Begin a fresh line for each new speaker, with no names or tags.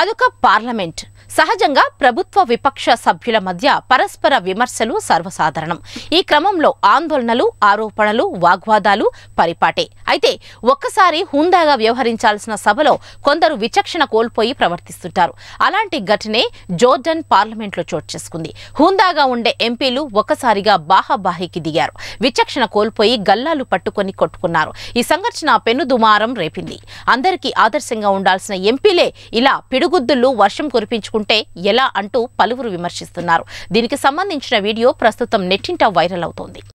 అదొక పార్లమెంట్ సహజంగా ప్రభుత్వ విపక్ష సభ్యుల మధ్య పరస్పర విమర్శలు సర్వసాధారణం ఈ క్రమంలో ఆందోళనలు ఆరోపణలు వాగ్వాదాలు పరిపాటే అయితే ఒక్కసారి హుందాగా వ్యవహరించాల్సిన సభలో కొందరు విచక్షణ కోల్పోయి ప్రవర్తిస్తుంటారు అలాంటి ఘటనే జోర్డన్ పార్లమెంట్లో చోటు చేసుకుంది హుందాగా ఉండే ఎంపీలు ఒక్కసారిగా బాహాబాహికి దిగారు విచక్షణ కోల్పోయి గల్లాలు పట్టుకొని కొట్టుకున్నారు ఈ సంఘర్షణ పెను దుమారం రేపింది అందరికీ ఆదర్శంగా ఉండాల్సిన ఎంపీలే ఇలా పిడు పిడుగుద్దులు వర్షం కురిపించుకుంటే ఎలా అంటూ పలువురు విమర్శిస్తున్నారు దీనికి సంబంధించిన వీడియో ప్రస్తుతం నెట్టింట వైరల్ అవుతోంది